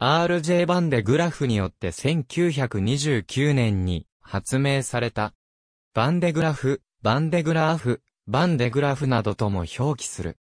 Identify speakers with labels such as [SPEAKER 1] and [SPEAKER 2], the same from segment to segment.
[SPEAKER 1] RJ バンデグラフによって1929年に発明された。バンデグラフ、バンデグラーフ、バンデグラフなどとも表記する。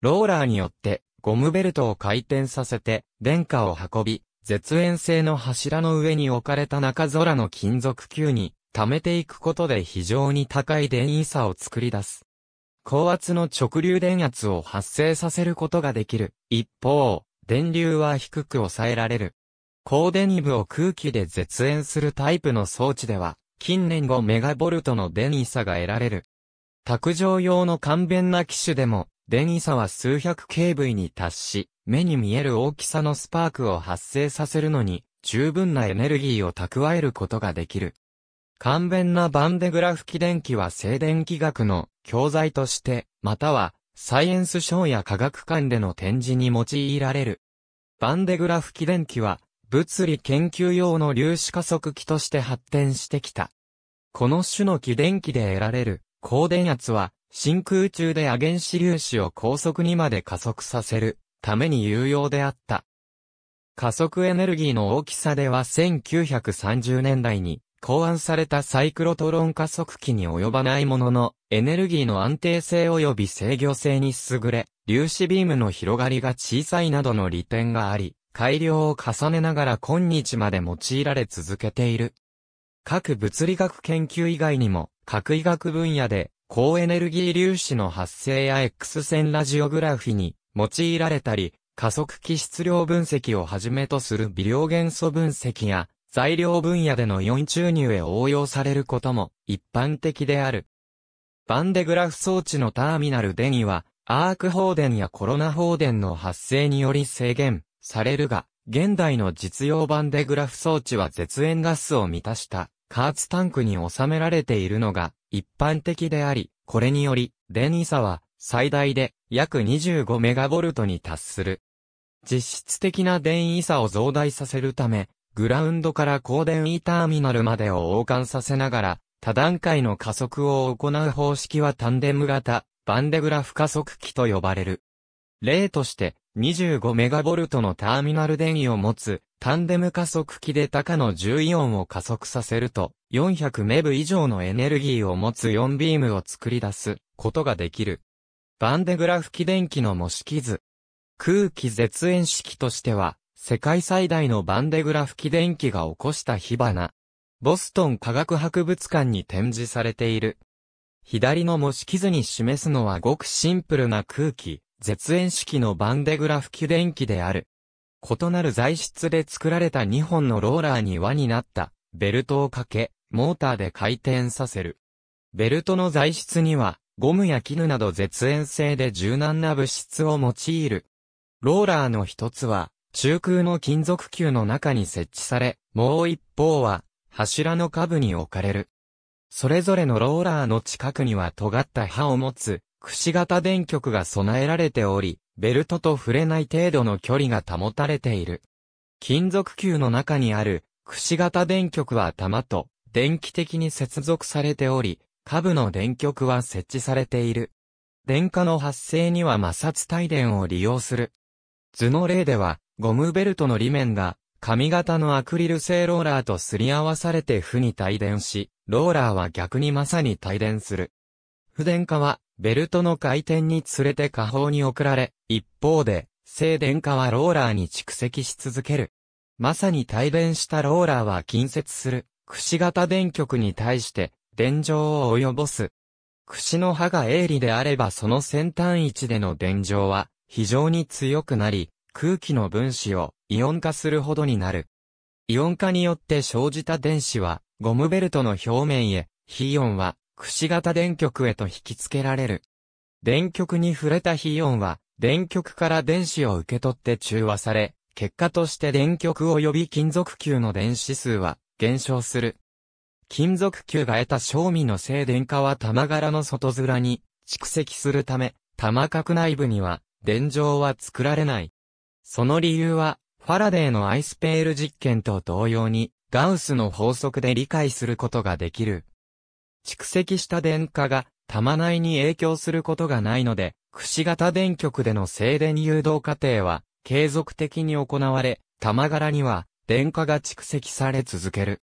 [SPEAKER 1] ローラーによってゴムベルトを回転させて電荷を運び、絶縁性の柱の上に置かれた中空の金属球に溜めていくことで非常に高い電位差を作り出す。高圧の直流電圧を発生させることができる。一方、電流は低く抑えられる。高電位部を空気で絶縁するタイプの装置では、近年5メガボルトの電位差が得られる。卓上用の簡便な機種でも、電位差は数百 kV に達し、目に見える大きさのスパークを発生させるのに、十分なエネルギーを蓄えることができる。簡便なバンデグラフ機電機は静電気学の教材として、またはサイエンスショーや科学館での展示に用いられる。バンデグラフ気電機は、物理研究用の粒子加速器として発展してきた。この種の起電機で得られる高電圧は真空中でアゲン子粒子を高速にまで加速させるために有用であった。加速エネルギーの大きさでは1930年代に考案されたサイクロトロン加速器に及ばないものの、エネルギーの安定性及び制御性に優れ、粒子ビームの広がりが小さいなどの利点があり、改良を重ねながら今日まで用いられ続けている。各物理学研究以外にも、核医学分野で、高エネルギー粒子の発生や X 線ラジオグラフィに用いられたり、加速器質量分析をはじめとする微量元素分析や材料分野での4注入へ応用されることも一般的である。バンデグラフ装置のターミナル電位は、アーク放電やコロナ放電の発生により制限されるが、現代の実用バンデグラフ装置は絶縁ガスを満たした加圧タンクに収められているのが一般的であり、これにより、電位差は最大で約2 5ルトに達する。実質的な電位差を増大させるため、グラウンドから高電位ターミナルまでを横貫させながら、多段階の加速を行う方式はタンデム型、バンデグラフ加速器と呼ばれる。例として、2 5ルトのターミナル電位を持つ、タンデム加速器で高の10イオンを加速させると、400メブ以上のエネルギーを持つ4ビームを作り出すことができる。バンデグラフ機電機の模式図。空気絶縁式としては、世界最大のバンデグラフ記電機が起こした火花。ボストン科学博物館に展示されている。左の模式図に示すのはごくシンプルな空気、絶縁式のバンデグラフ記電機である。異なる材質で作られた2本のローラーに輪になった、ベルトをかけ、モーターで回転させる。ベルトの材質には、ゴムや絹など絶縁性で柔軟な物質を用いる。ローラーの一つは、中空の金属球の中に設置され、もう一方は、柱の下部に置かれる。それぞれのローラーの近くには尖った刃を持つ、くし形電極が備えられており、ベルトと触れない程度の距離が保たれている。金属球の中にある、くし形電極は玉と、電気的に接続されており、下部の電極は設置されている。電荷の発生には摩擦帯電を利用する。図の例では、ゴムベルトの裏面が、髪型のアクリル製ローラーとすり合わされて負に帯電し、ローラーは逆にまさに帯電する。不電化は、ベルトの回転につれて下方に送られ、一方で、静電化はローラーに蓄積し続ける。まさに帯電したローラーは近接する、櫛型電極に対して、電状を及ぼす。櫛の刃が鋭利であればその先端位置での電状は、非常に強くなり、空気の分子をイオン化するほどになる。イオン化によって生じた電子は、ゴムベルトの表面へ、非イオンは、くし形電極へと引き付けられる。電極に触れた非イオンは、電極から電子を受け取って中和され、結果として電極及び金属球の電子数は減少する。金属球が得た正味の静電化は玉柄の外面に蓄積するため、玉核内部には電状は作られない。その理由は、ファラデーのアイスペール実験と同様に、ガウスの法則で理解することができる。蓄積した電荷が、玉内に影響することがないので、くし形電極での静電誘導過程は、継続的に行われ、玉柄には、電荷が蓄積され続ける。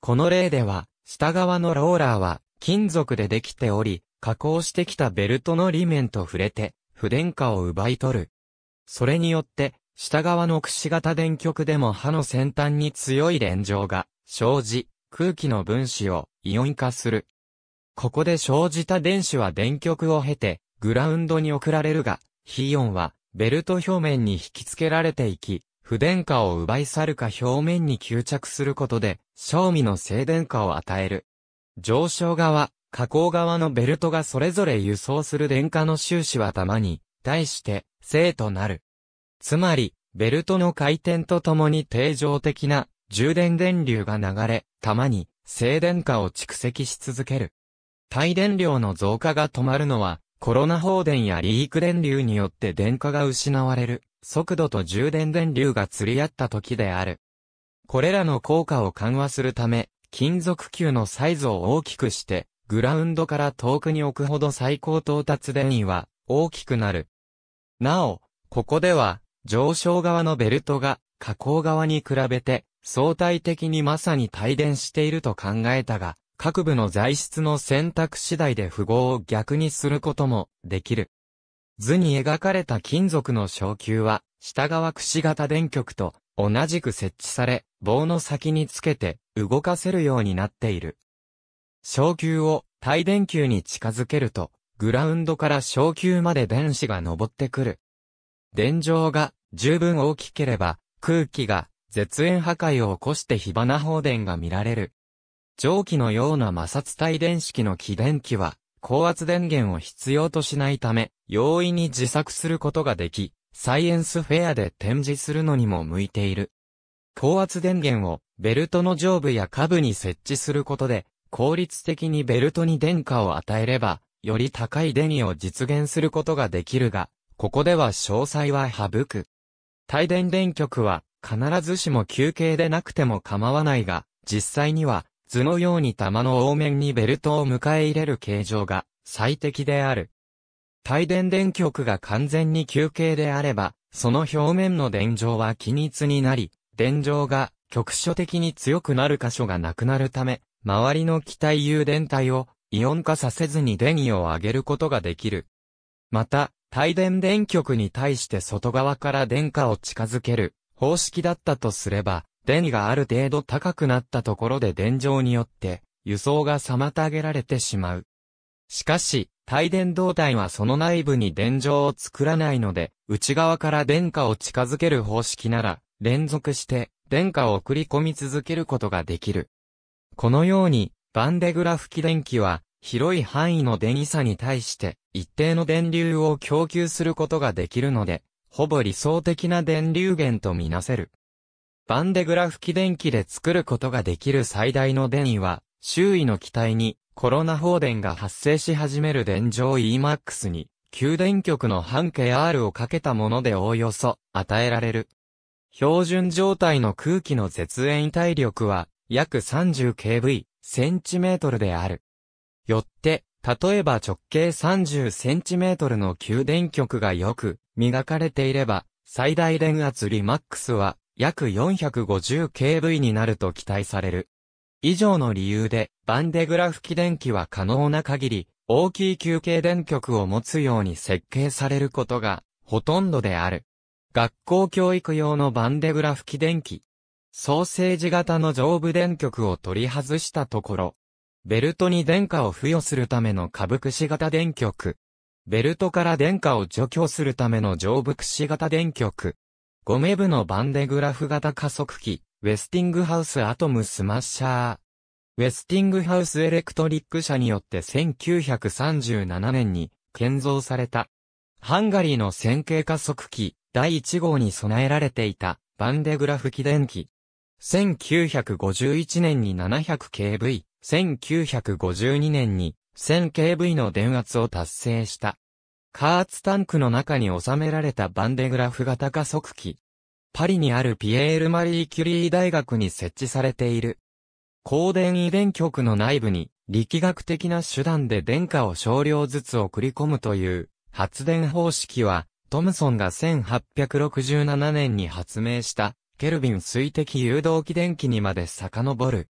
[SPEAKER 1] この例では、下側のローラーは、金属でできており、加工してきたベルトの裏面と触れて、不電荷を奪い取る。それによって、下側のくし形電極でも刃の先端に強い連状が生じ、空気の分子をイオン化する。ここで生じた電子は電極を経て、グラウンドに送られるが、非イオンは、ベルト表面に引き付けられていき、不電荷を奪い去るか表面に吸着することで、賞味の静電荷を与える。上昇側、河口側のベルトがそれぞれ輸送する電荷の収支は玉に、対して、正となる。つまり、ベルトの回転とともに定常的な充電電流が流れ、玉に静電荷を蓄積し続ける。帯電量の増加が止まるのは、コロナ放電やリーク電流によって電荷が失われる、速度と充電電流が釣り合った時である。これらの効果を緩和するため、金属球のサイズを大きくして、グラウンドから遠くに置くほど最高到達電位は大きくなる。なお、ここでは上昇側のベルトが下降側に比べて相対的にまさに帯電していると考えたが、各部の材質の選択次第で符号を逆にすることもできる。図に描かれた金属の昇球は、下側くし形電極と同じく設置され、棒の先につけて動かせるようになっている。小球を帯電球に近づけると、グラウンドから小球まで電子が昇ってくる。電状が十分大きければ、空気が絶縁破壊を起こして火花放電が見られる。蒸気のような摩擦帯電式の起電機は、高圧電源を必要としないため、容易に自作することができ、サイエンスフェアで展示するのにも向いている。高圧電源をベルトの上部や下部に設置することで、効率的にベルトに電荷を与えれば、より高い電位を実現することができるが、ここでは詳細は省く。帯電電極は必ずしも休憩でなくても構わないが、実際には図のように玉の凹面にベルトを迎え入れる形状が最適である。帯電電極が完全に休憩であれば、その表面の電状は均一になり、電状が局所的に強くなる箇所がなくなるため、周りの気体誘電体をイオン化させずに電位を上げることができる。また、帯電電極に対して外側から電荷を近づける方式だったとすれば、電位がある程度高くなったところで電状によって輸送が妨げられてしまう。しかし、帯電導体はその内部に電状を作らないので、内側から電荷を近づける方式なら、連続して電荷を送り込み続けることができる。このように、バンデグラフ起電機は、広い範囲の電位差に対して、一定の電流を供給することができるので、ほぼ理想的な電流源とみなせる。バンデグラフ起電機で作ることができる最大の電位は、周囲の気体にコロナ放電が発生し始める電状 Emax に、給電極の半径 R をかけたものでおおよそ与えられる。標準状態の空気の絶縁体力は約 30kV、センチメートルである。よって、例えば直径30センチメートルの給電極がよく磨かれていれば、最大電圧リマックスは約 450kV になると期待される。以上の理由で、バンデグラフ機電機は可能な限り、大きい球形電極を持つように設計されることが、ほとんどである。学校教育用のバンデグラフ機電機ソーセージ型の上部電極を取り外したところ、ベルトに電荷を付与するための株串型電極、ベルトから電荷を除去するための上部串型電極、ゴメ部のバンデグラフ型加速器、ウェスティングハウスアトムスマッシャー。ウェスティングハウスエレクトリック社によって1937年に建造された。ハンガリーの線形加速器第1号に備えられていたバンデグラフ機電機。1951年に 700kV、1952年に 1000kV の電圧を達成した。加圧タンクの中に収められたバンデグラフ型加速器。パリにあるピエール・マリー・キュリー大学に設置されている。光電遺伝局の内部に力学的な手段で電荷を少量ずつ送り込むという発電方式はトムソンが1867年に発明したケルビン水滴誘導起電機にまで遡る。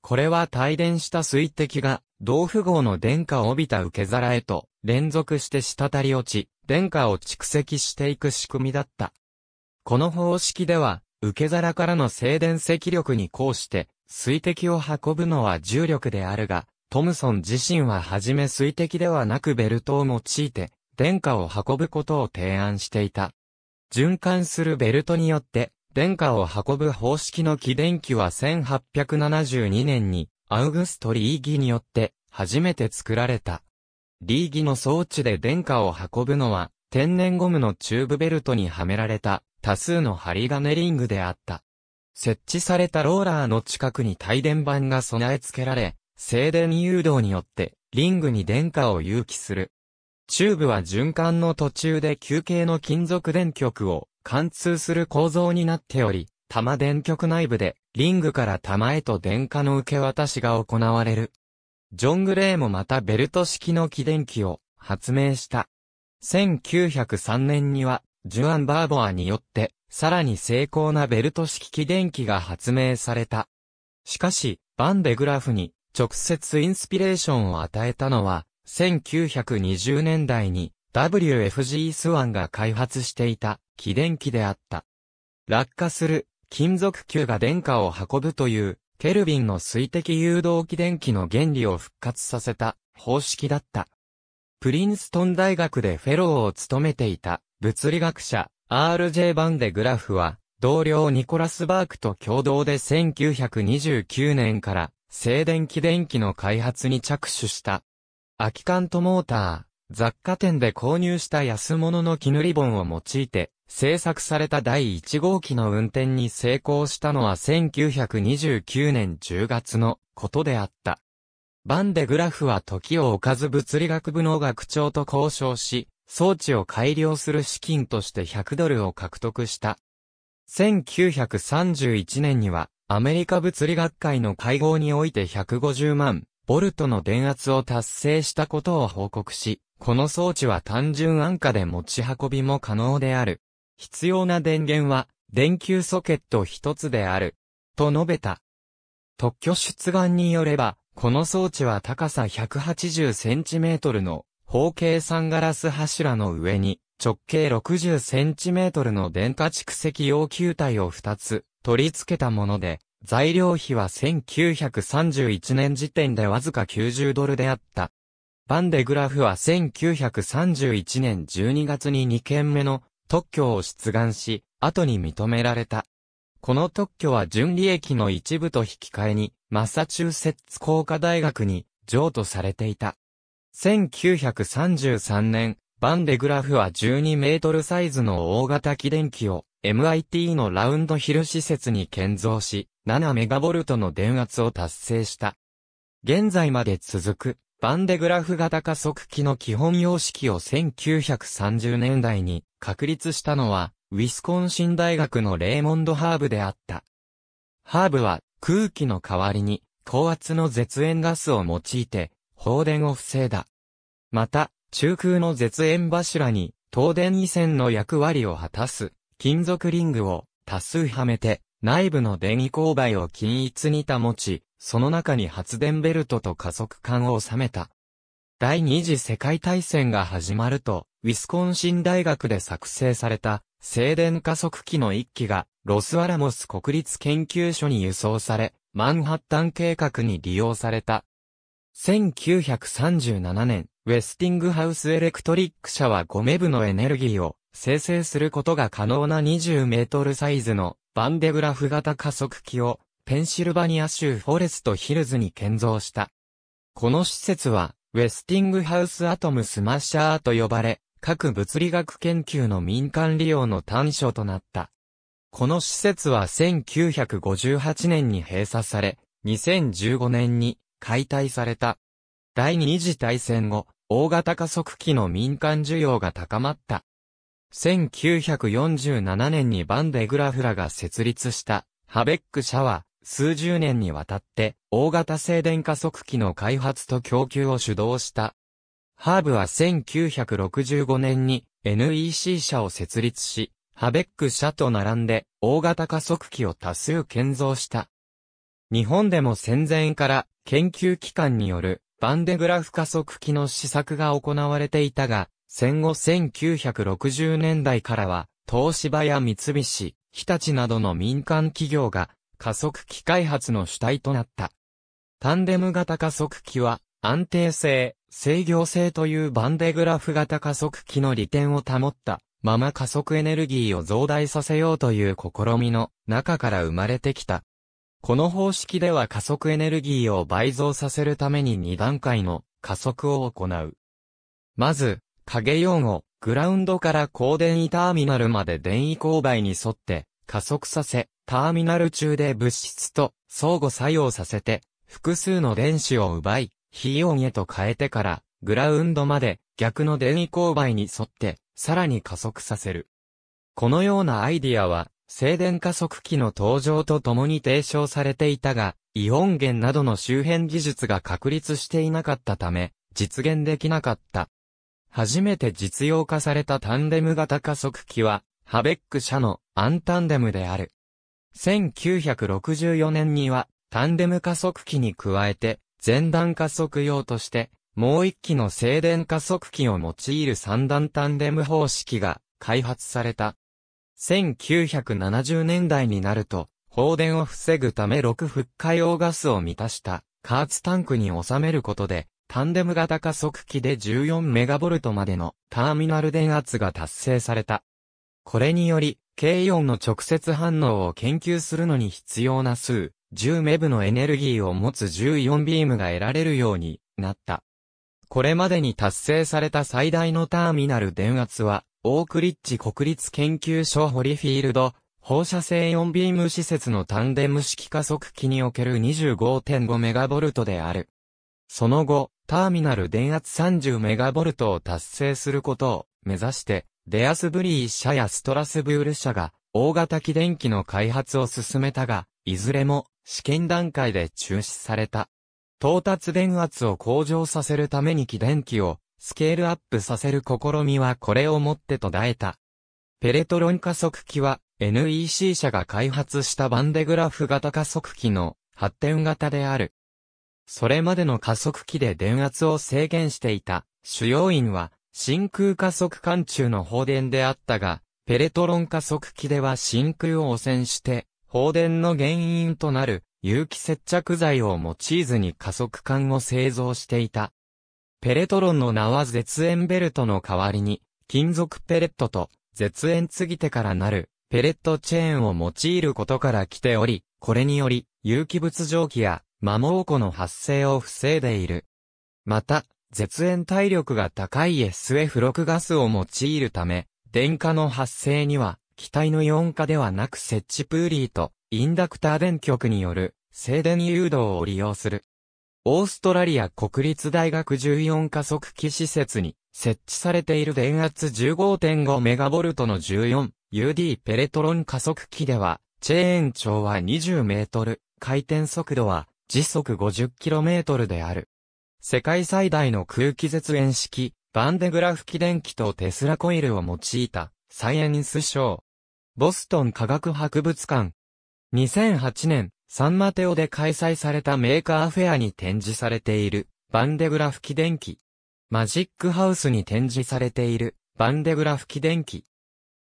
[SPEAKER 1] これは帯電した水滴が、同符号の電荷を帯びた受け皿へと、連続して滴り落ち、電荷を蓄積していく仕組みだった。この方式では、受け皿からの静電石力にこうして、水滴を運ぶのは重力であるが、トムソン自身ははじめ水滴ではなくベルトを用いて、電荷を運ぶことを提案していた。循環するベルトによって、電荷を運ぶ方式の起電機は1872年にアウグスト・リーギによって初めて作られた。リーギの装置で電荷を運ぶのは天然ゴムのチューブベルトにはめられた多数の針金リングであった。設置されたローラーの近くに帯電板が備え付けられ、静電誘導によってリングに電荷を誘起する。チューブは循環の途中で休憩の金属電極を貫通する構造になっており、玉電極内部で、リングから玉へと電荷の受け渡しが行われる。ジョン・グレーもまたベルト式の起電機を発明した。1903年には、ジュアン・バーボアによって、さらに精巧なベルト式起電機が発明された。しかし、バンデグラフに直接インスピレーションを与えたのは、1920年代に WFG スワンが開発していた起電機であった。落下する金属球が電荷を運ぶという、ケルビンの水滴誘導起電機の原理を復活させた方式だった。プリンストン大学でフェローを務めていた物理学者 RJ バンデグラフは、同僚ニコラス・バークと共同で1929年から静電気電気の開発に着手した。空き缶とモーター、雑貨店で購入した安物の絹リボンを用いて、製作された第1号機の運転に成功したのは1929年10月のことであった。バンデグラフは時を置かず物理学部の学長と交渉し、装置を改良する資金として100ドルを獲得した。1931年には、アメリカ物理学会の会合において150万、ボルトの電圧を達成したことを報告し、この装置は単純安価で持ち運びも可能である、必要な電源は、電球ソケット一つである。と述べた。特許出願によれば、この装置は高さ 180cm の方形サンガラス柱の上に直径 60cm の電化蓄積用球体を2つ取り付けたもので、材料費は1931年時点でわずか90ドルであった。バンデグラフは1931年12月に2件目の特許を出願し、後に認められた。この特許は純利益の一部と引き換えに、マサチューセッツ工科大学に譲渡されていた。1933年、バンデグラフは12メートルサイズの大型機電機を MIT のラウンドヒル施設に建造し、7メガボルトの電圧を達成した。現在まで続くバンデグラフ型加速器の基本様式を1930年代に確立したのは、ウィスコンシン大学のレーモンド・ハーブであった。ハーブは空気の代わりに高圧の絶縁ガスを用いて放電を防いだ。また、中空の絶縁柱に東電位線の役割を果たす金属リングを多数はめて内部の電位勾配を均一に保ち、その中に発電ベルトと加速管を収めた。第二次世界大戦が始まると、ウィスコンシン大学で作成された、静電加速器の一機が、ロスアラモス国立研究所に輸送され、マンハッタン計画に利用された。1937年、ウェスティングハウスエレクトリック社はゴメブのエネルギーを生成することが可能な20メートルサイズのバンデグラフ型加速器をペンシルバニア州フォレストヒルズに建造した。この施設は、ウェスティングハウスアトムスマッシャーと呼ばれ、各物理学研究の民間利用の短所となった。この施設は1958年に閉鎖され、2015年に解体された。第二次大戦後、大型加速器の民間需要が高まった。1947年にバンデグラフラが設立したハベック社は数十年にわたって大型静電加速器の開発と供給を主導した。ハーブは1965年に NEC 社を設立し、ハベック社と並んで大型加速器を多数建造した。日本でも戦前から研究機関によるバンデグラフ加速器の試作が行われていたが、戦後1960年代からは東芝や三菱、日立などの民間企業が加速器開発の主体となった。タンデム型加速器は、安定性、制御性というバンデグラフ型加速器の利点を保ったまま加速エネルギーを増大させようという試みの中から生まれてきた。この方式では加速エネルギーを倍増させるために2段階の加速を行う。まず、影4をグラウンドから高電位ターミナルまで電位勾配に沿って加速させ、ターミナル中で物質と相互作用させて、複数の電子を奪い、非音へと変えてから、グラウンドまで逆の電位勾配に沿って、さらに加速させる。このようなアイディアは、静電加速器の登場とともに提唱されていたが、イオン源などの周辺技術が確立していなかったため、実現できなかった。初めて実用化されたタンデム型加速器は、ハベック社のアンタンデムである。1964年には、タンデム加速器に加えて、前段加速用として、もう一機の静電加速器を用いる三段タンデム方式が開発された。1970年代になると、放電を防ぐため6フッ用ガスを満たした加圧タンクに収めることで、タンデム型加速器で1 4ルトまでのターミナル電圧が達成された。これにより、軽イオンの直接反応を研究するのに必要な数、10メブのエネルギーを持つ14ビームが得られるようになった。これまでに達成された最大のターミナル電圧は、オークリッジ国立研究所ホリフィールド、放射性4ビーム施設のタンデム式加速器における2 5 5ルトである。その後、ターミナル電圧3 0ルトを達成することを目指して、デアスブリー社やストラスブール社が大型機電機の開発を進めたが、いずれも試験段階で中止された。到達電圧を向上させるために機電機をスケールアップさせる試みはこれをもって途絶えた。ペレトロン加速器は NEC 社が開発したバンデグラフ型加速器の発展型である。それまでの加速器で電圧を制限していた主要因は真空加速管中の放電であったが、ペレトロン加速器では真空を汚染して、放電の原因となる有機接着剤を用いずに加速管を製造していた。ペレトロンの名は絶縁ベルトの代わりに、金属ペレットと絶縁継ぎ手からなるペレットチェーンを用いることから来ており、これにより有機物蒸気や摩耗庫の発生を防いでいる。また、絶縁体力が高い SF6 ガスを用いるため、電荷の発生には、機体の4化ではなく設置プーリーと、インダクター電極による、静電誘導を利用する。オーストラリア国立大学14加速器施設に設置されている電圧1 5 5ルトの 14UD ペレトロン加速器では、チェーン長は20メートル、回転速度は時速5 0トルである。世界最大の空気絶縁式、バンデグラフ記電機とテスラコイルを用いた、サイエンスショー。ボストン科学博物館。2008年、サンマテオで開催されたメーカーフェアに展示されている、バンデグラフ記電機。マジックハウスに展示されている、バンデグラフ記電機。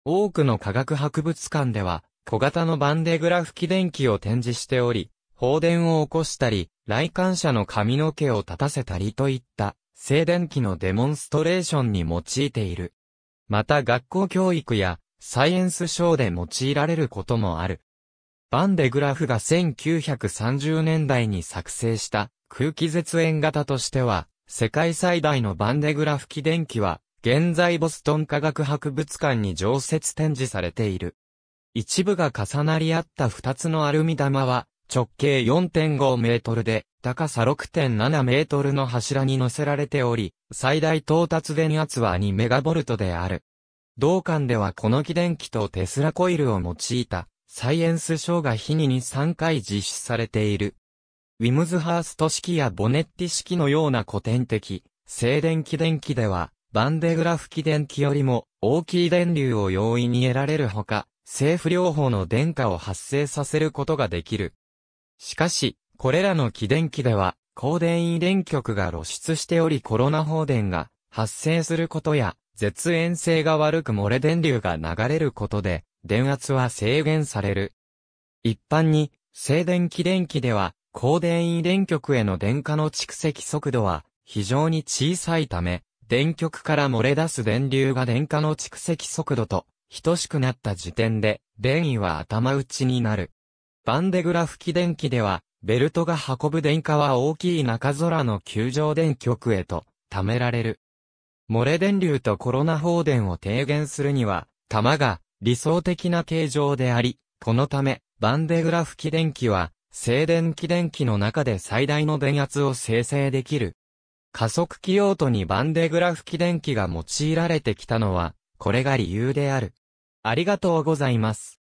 [SPEAKER 1] 多くの科学博物館では、小型のバンデグラフ記電機を展示しており、放電を起こしたり、来館者の髪の毛を立たせたりといった、静電気のデモンストレーションに用いている。また学校教育や、サイエンスショーで用いられることもある。バンデグラフが1930年代に作成した空気絶縁型としては、世界最大のバンデグラフ機電機は、現在ボストン科学博物館に常設展示されている。一部が重なり合った二つのアルミ玉は、直径4.5メートルで、高さ6.7メートルの柱に乗せられており、最大到達電圧は2メガボルトである。同館ではこの起電機とテスラコイルを用いた、サイエンスショーが日に3回実施されている。ウィムズハースト式やボネッティ式のような古典的、静電気電気では、バンデグラフ気電気よりも大きい電流を容易に得られるほか、正府療法の電荷を発生させることができる。しかし、これらの起電機では、光電位電極が露出しておりコロナ放電が発生することや、絶縁性が悪く漏れ電流が流れることで、電圧は制限される。一般に、静電気電気では、光電位電極への電荷の蓄積速度は非常に小さいため、電極から漏れ出す電流が電荷の蓄積速度と等しくなった時点で、電位は頭打ちになる。バンデグラフ記電機では、ベルトが運ぶ電荷は大きい中空の球状電極へと、貯められる。漏れ電流とコロナ放電を低減するには、玉が理想的な形状であり、このため、バンデグラフ記電機は、静電気電気の中で最大の電圧を生成できる。加速器用途にバンデグラフ機電気が用いられてきたのは、これが理由である。ありがとうございます。